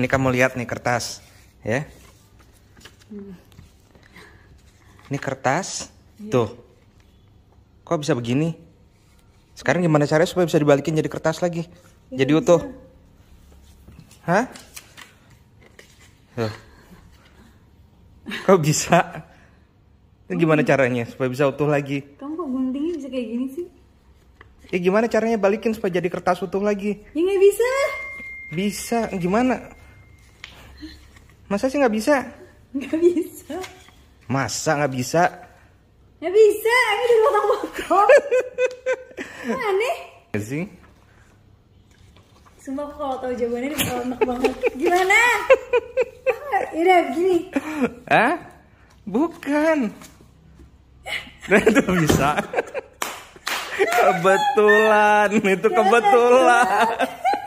ini kamu lihat nih kertas, ya. Ini kertas, iya. tuh. Kok bisa begini? Sekarang gimana caranya supaya bisa dibalikin jadi kertas lagi? Iya, jadi utuh. Iya. Hah? Tuh. Kok bisa? Itu gimana caranya supaya bisa utuh lagi? Kamu kok guntingnya bisa kayak gini sih? Ya gimana caranya balikin supaya jadi kertas utuh lagi? Ya nggak bisa. Bisa. Gimana? Masa sih nggak bisa? Nggak bisa. Masa nggak bisa? Nggak bisa, ini di luar bokong. Aneh. Nggak iya sih? Sumpah aku kalau tahu jawabannya ini bakal enak banget. Gimana? Ini gini. Hah? Bukan. Nah, itu bisa. kebetulan, itu kebetulan.